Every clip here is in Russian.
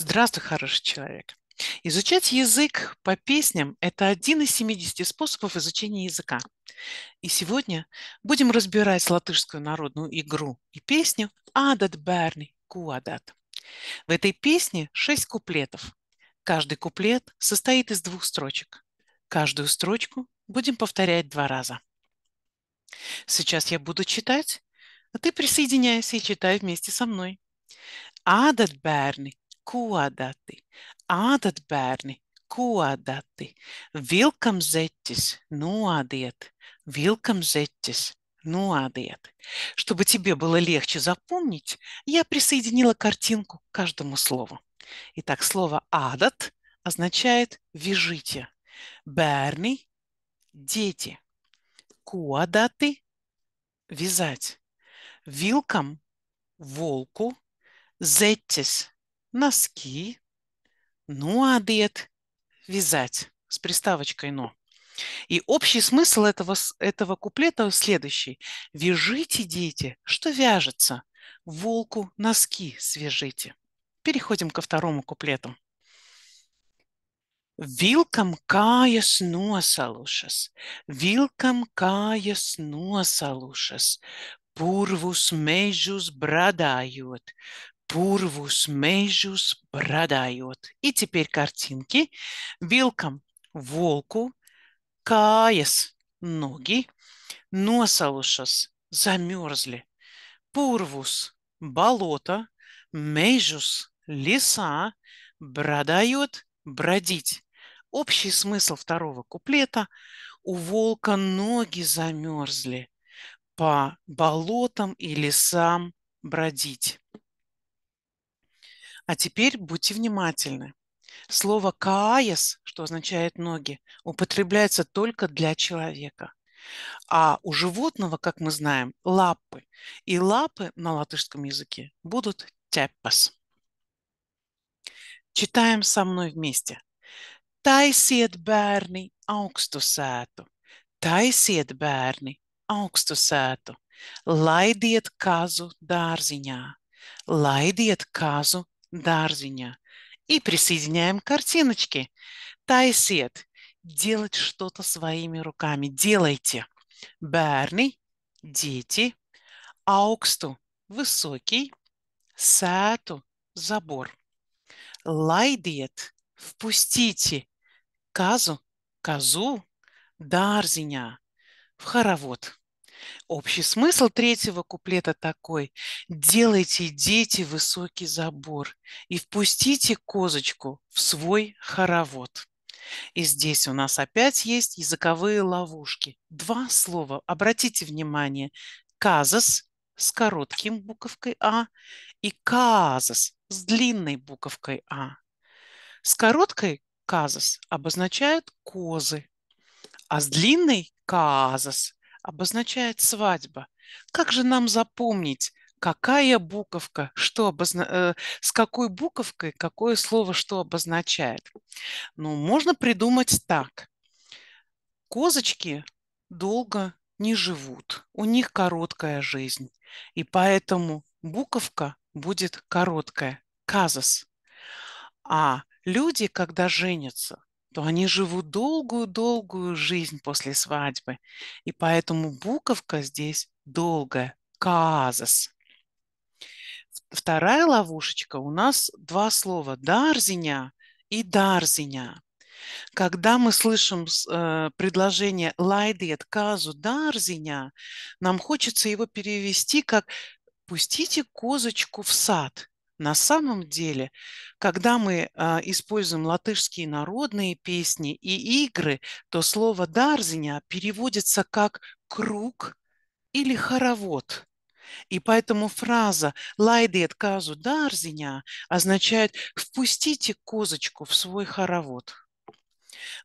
Здравствуй, хороший человек. Изучать язык по песням – это один из 70 способов изучения языка. И сегодня будем разбирать латышскую народную игру и песню «Адат Берни Куадат». В этой песне шесть куплетов. Каждый куплет состоит из двух строчек. Каждую строчку будем повторять два раза. Сейчас я буду читать, а ты присоединяйся и читай вместе со мной. Адат Берни kuodati, ādatbērni kuodati, vilkam zeķis noadiet, vilкам zeķis Нуадет. Чтобы тебе было легче запомнить, я присоединила картинку к каждому слову. Итак, слово «адат» означает «вяжите». Берни – дети. Куадаты – вязать. Вилкам – волку. Зеттис носки, ну одет, вязать с приставочкой «но». И общий смысл этого, этого куплета следующий. «Вяжите, дети, что вяжется, волку носки свяжите». Переходим ко второму куплету. Vilkam kājas nosalušas, vilkam kājas nosalušas, пурвус межус брадают. Пурвус межус брадājot. И теперь картинки. Вилкам волку, каяс ноги, носалушас замерзли. Пурвус болото, межус леса, брадает бродить. Общий смысл второго куплета – у волка ноги замерзли, по болотам и лесам бродить. А теперь будьте внимательны. Слово «кааяс», что означает «ноги», употребляется только для человека. А у животного, как мы знаем, лапы. И лапы на латышском языке будут «тяпас». Читаем со мной вместе. Taisiet bērni augstu sētu, taisiet bērni augstu sētu, laidiet kazu dārziņā, laidiet kazu Дарвиня и присоединяем картиночки. Тайсет. Делать что-то своими руками. Делайте. Берни. Дети. Ауксту. Высокий. Сату. Забор. Лайдет. Впустите. Казу. Козу. Дарзиня. В хоровод. Общий смысл третьего куплета такой. Делайте, дети, высокий забор и впустите козочку в свой хоровод. И здесь у нас опять есть языковые ловушки. Два слова. Обратите внимание. Казас с коротким буковкой А и казас с длинной буковкой А. С короткой казас обозначают козы, а с длинной казас обозначает свадьба. Как же нам запомнить, какая буковка, что обозна... Э, с какой буковкой, какое слово что обозначает? Ну, можно придумать так. Козочки долго не живут, у них короткая жизнь, и поэтому буковка будет короткая – казус. А люди, когда женятся, то они живут долгую-долгую жизнь после свадьбы. И поэтому буковка здесь долгая. Казас. Вторая ловушечка у нас два слова «дарзиня» и «дарзиня». Когда мы слышим э, предложение «лайдет казу дарзиня», нам хочется его перевести как «пустите козочку в сад». На самом деле, когда мы э, используем латышские народные песни и игры, то слово «дарзиня» переводится как «круг» или «хоровод». И поэтому фраза лайды казу дарзиня» означает «впустите козочку в свой хоровод».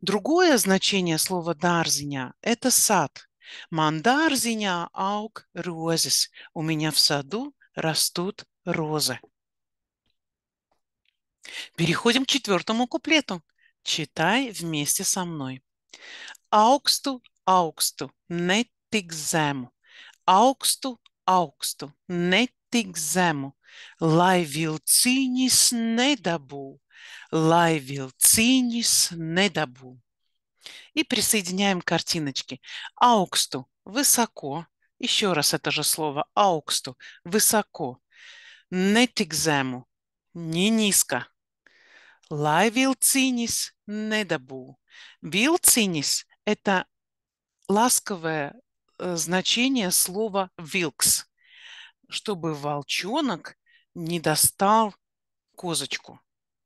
Другое значение слова «дарзиня» – это сад. «Мандарзиня аук розис» – «у меня в саду растут розы». Переходим к четвертому куплету. Читай вместе со мной. Augstu, augstu, ne tik zemu. Augstu, augstu, ne tik zemu. Lai vilciņis nedabū, lai vilciņis nedabū. И присоединяем картиночки. Ауксту – высоко. Еще раз это же слово ауксту – высоко. Нетикзему – не низко lai не недобу. Вилцинис — это ласковое э, значение слова «вилкс», чтобы волчонок не достал козочку.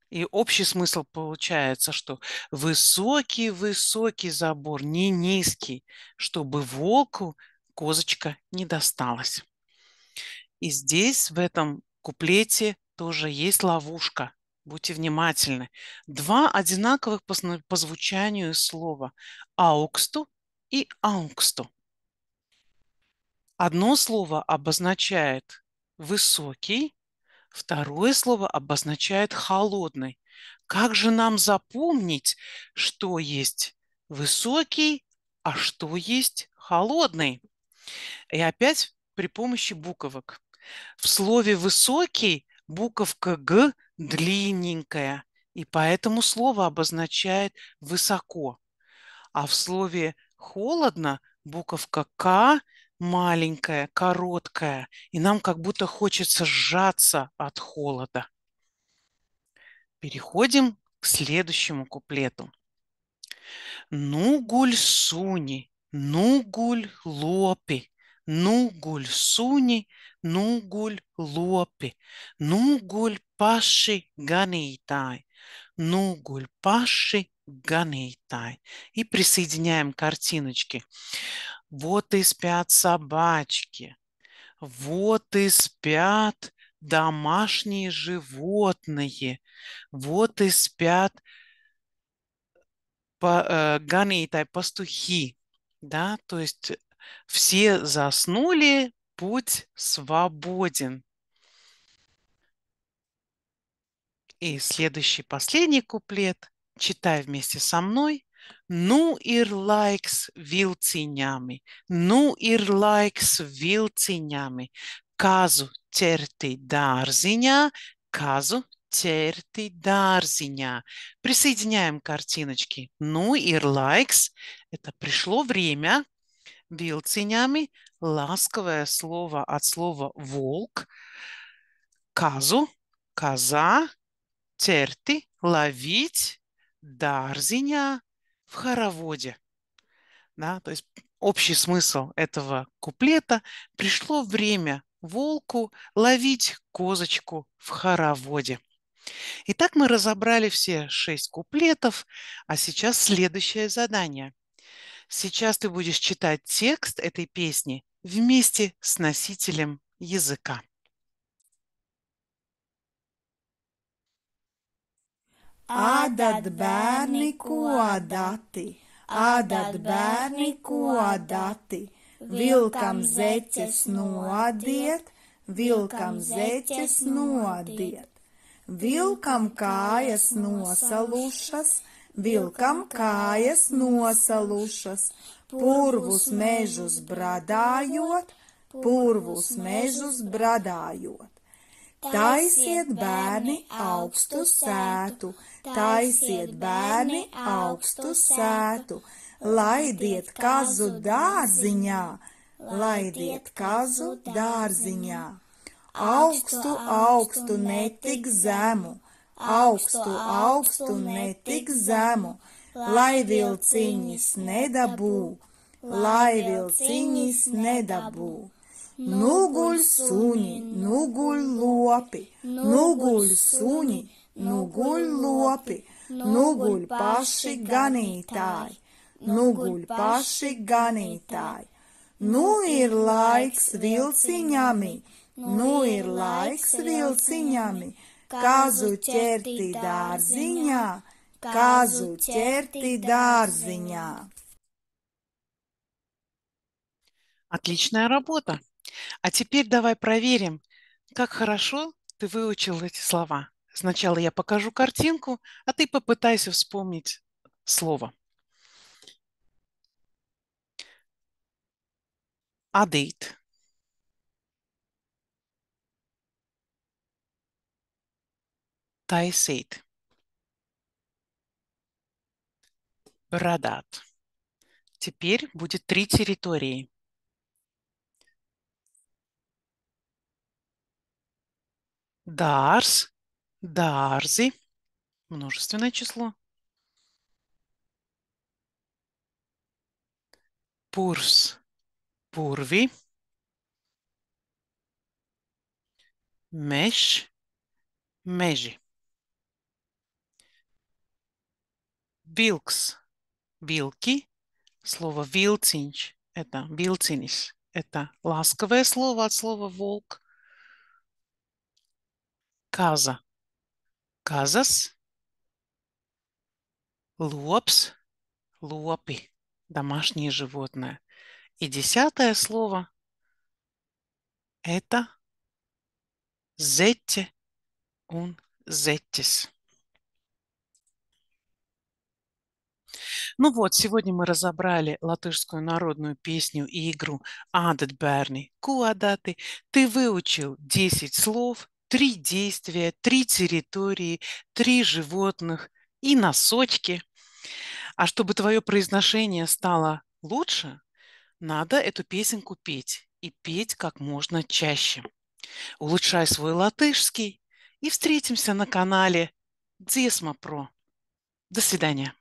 И общий смысл получается, что высокий-высокий забор, не низкий, чтобы волку козочка не досталась. И здесь в этом куплете тоже есть ловушка будьте внимательны, два одинаковых по, по звучанию слова «ауксту» и «ауксту». Одно слово обозначает «высокий», второе слово обозначает «холодный». Как же нам запомнить, что есть высокий, а что есть холодный? И опять при помощи буковок. В слове «высокий» буковка «г» длинненькое, и поэтому слово обозначает высоко. А в слове холодно буковка К маленькая, короткая, и нам как будто хочется сжаться от холода. Переходим к следующему куплету. Ну гуль суни, ну гуль лопи, Nūguļ suņi, nūguļ lopi, nūguļ paši ganītāji, нугуль, паши, ганитай. И присоединяем картиночки. Вот и спят собачки, вот и спят домашние животные, вот и спят по, э, ганитай, пастухи. Да, то есть все заснули, путь свободен. И следующий, последний куплет. Читай вместе со мной. Nu ir laiks ну nu ir laiks vilciņami, kazu ķerti dārziņā, kazu ķerti dārziņā. Присоединяем картиночки. Ну ir laiks. Это пришло время, vilciņami, ласковое слово от слова «волк», казу, коза, терти, ловить, дарзиня в хороводе. Да, то есть общий смысл этого куплета – пришло время волку ловить козочку в хороводе. Итак, мы разобрали все шесть куплетов, а сейчас следующее задание – Сейчас ты будешь читать текст этой песни вместе с носителем языка. Ādad bērni, ko dati, ādad bērni, ko dati, vilkam zeķes nodiet, vilkam zeķes nodiet, vilkam kājas nosalušas, vilkam kājas nosalušas, purvus mežus bradājot, purvus mežus bradājot. Taisiet bērni augstu sētu, taisiet bērni augstu sētu, laidiet kazu dārziņā, laidiet kazu dārziņā. Augstu, augstu netik zemu, augstu, augstu, ne tik zemu, lai vilciņas nedabū, lai vilciņas nedabū. Nuguļ suņi, nuguļ lopi, nuguļ suņi, nuguļ lopi, nuguļ paši ganītāji, nuguļ paši ganītāji. Nu, nu ir laiks vilciņami, nu, nu ir laiks vilciņami. Nu kazu ķerti dārziņā, kazu ķerti dārziņā. Отличная работа. А теперь давай проверим, как хорошо ты выучил эти слова. Сначала я покажу картинку, а ты попытайся вспомнить слово. Адейт taisīt, радат. Теперь будет три территории. Дарс, дарзи, множественное число. Пурс, пурви. Меш, межи. Вилкс, вилки. Слово вилцинч – это вилцинис. Это ласковое слово от слова волк. Каза. Казас. Лопс. Лопи. Домашнее животное. И десятое слово – это зетте он зеттис. Ну вот, сегодня мы разобрали латышскую народную песню и игру «Адет Берни Куадаты». Ты выучил 10 слов, три действия, три территории, три животных и носочки. А чтобы твое произношение стало лучше, надо эту песенку петь и петь как можно чаще. Улучшай свой латышский и встретимся на канале Дзесма Про. До свидания.